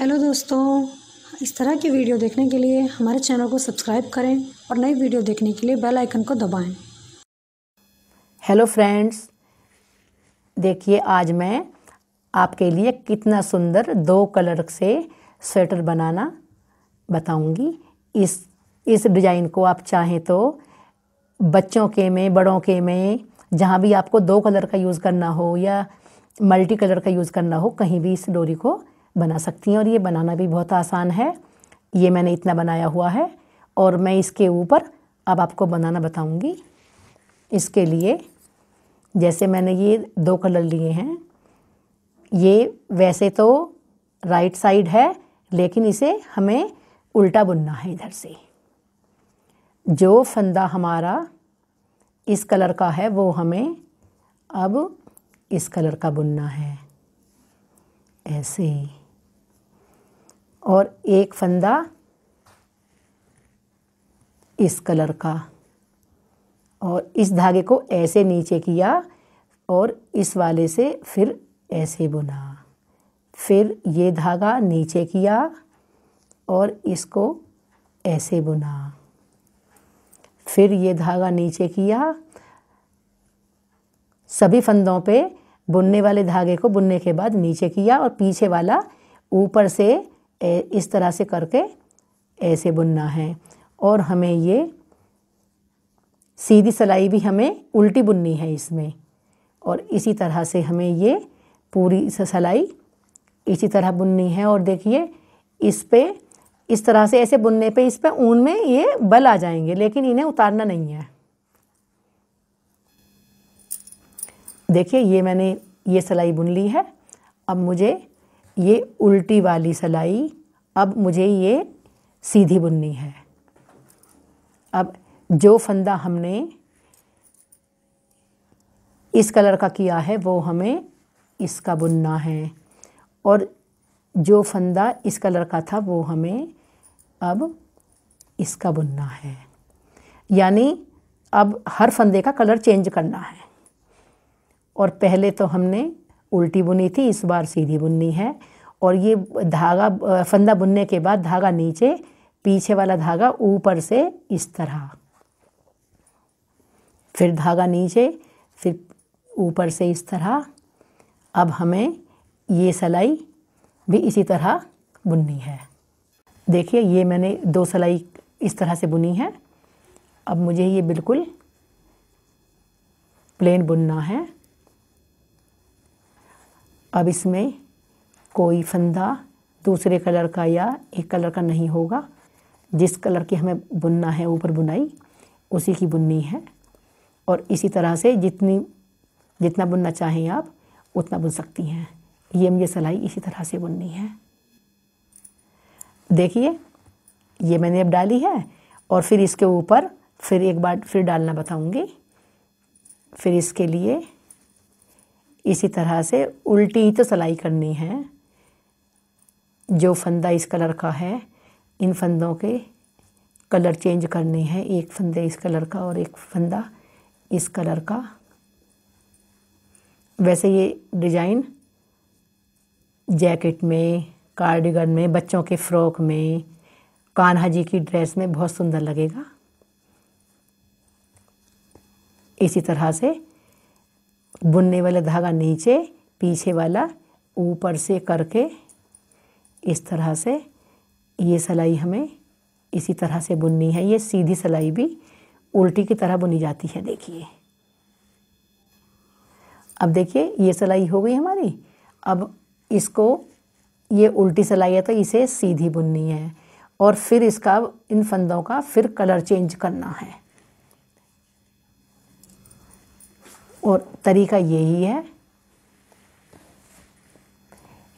Hello दोस्तों इस तरह की वीडियो देखने के लिए हमारे चैनल को सब्सक्राइब करें और नई वीडियो देखने के लिए बेल आइकन को दबाएं। हेलो फ्रेंड्स देखिए आज मैं आपके लिए कितना सुंदर दो कलर से स्वेटर बनाना बताऊंगी इस इस डिज़ाइन को आप चाहें तो बच्चों के में बड़ों के में जहाँ भी आपको दो कलर का यूज़ करना हो या मल्टी कलर का यूज़ करना हो कहीं भी इस डोरी को बना सकती हैं और ये बनाना भी बहुत आसान है ये मैंने इतना बनाया हुआ है और मैं इसके ऊपर अब आपको बनाना बताऊंगी इसके लिए जैसे मैंने ये दो कलर लिए हैं ये वैसे तो राइट साइड है लेकिन इसे हमें उल्टा बुनना है इधर से जो फंदा हमारा इस कलर का है वो हमें अब इस कलर का बुनना है ऐसे और एक फंदा इस कलर का और इस धागे को ऐसे नीचे किया और इस वाले से फिर ऐसे बुना फिर ये धागा नीचे किया और इसको ऐसे बुना फिर ये धागा नीचे किया सभी फंदों पे बुनने वाले धागे को बुनने के बाद नीचे किया और पीछे वाला ऊपर से इस तरह से करके ऐसे बुनना है और हमें ये सीधी सिलाई भी हमें उल्टी बुननी है इसमें और इसी तरह से हमें ये पूरी सिलाई इसी तरह बुननी है और देखिए इस पर इस तरह से ऐसे बुनने पे इस पर ऊन में ये बल आ जाएंगे लेकिन इन्हें उतारना नहीं है देखिए ये मैंने ये सिलाई बुन ली है अब मुझे ये उल्टी वाली सिलाई अब मुझे ये सीधी बुननी है अब जो फंदा हमने इस कलर का किया है वो हमें इसका बुनना है और जो फंदा इस कलर का था वो हमें अब इसका बुनना है यानी अब हर फंदे का कलर चेंज करना है और पहले तो हमने उल्टी बुनी थी इस बार सीधी बुननी है और ये धागा फंदा बुनने के बाद धागा नीचे पीछे वाला धागा ऊपर से इस तरह फिर धागा नीचे फिर ऊपर से इस तरह अब हमें ये सलाई भी इसी तरह बुननी है देखिए ये मैंने दो सलाई इस तरह से बुनी है अब मुझे ये बिल्कुल प्लेन बुनना है अब इसमें कोई फंदा दूसरे कलर का या एक कलर का नहीं होगा जिस कलर की हमें बुनना है ऊपर बुनाई उसी की बुननी है और इसी तरह से जितनी जितना बुनना चाहें आप उतना बुन सकती हैं ये मुझे सलाई इसी तरह से बुननी है देखिए ये मैंने अब डाली है और फिर इसके ऊपर फिर एक बार फिर डालना बताऊँगी फिर इसके लिए इसी तरह से उल्टी ही तो सिलाई करनी है जो फंदा इस कलर का है इन फंदों के कलर चेंज करने हैं एक फंदे इस कलर का और एक फंदा इस कलर का वैसे ये डिज़ाइन जैकेट में कार्डिगन में बच्चों के फ्रॉक में कान्हा जी की ड्रेस में बहुत सुंदर लगेगा इसी तरह से बुनने वाला धागा नीचे पीछे वाला ऊपर से करके इस तरह से ये सिलाई हमें इसी तरह से बुननी है ये सीधी सिलाई भी उल्टी की तरह बुनी जाती है देखिए अब देखिए ये सिलाई हो गई हमारी अब इसको ये उल्टी सिलाई है तो इसे सीधी बुननी है और फिर इसका इन फंदों का फिर कलर चेंज करना है और तरीका यही है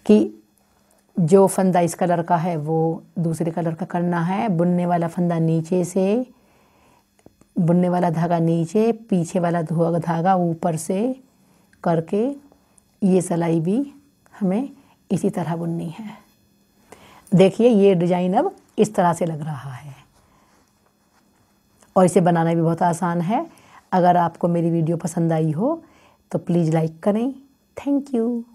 कि जो फंदा इस कलर का है वो दूसरे कलर का करना है बुनने वाला फंदा नीचे से बुनने वाला धागा नीचे पीछे वाला धागा ऊपर से करके ये सलाई भी हमें इसी तरह बुननी है देखिए ये डिजाइन अब इस तरह से लग रहा है और इसे बनाना भी बहुत आसान है अगर आपको मेरी वीडियो पसंद आई हो तो प्लीज़ लाइक करें थैंक यू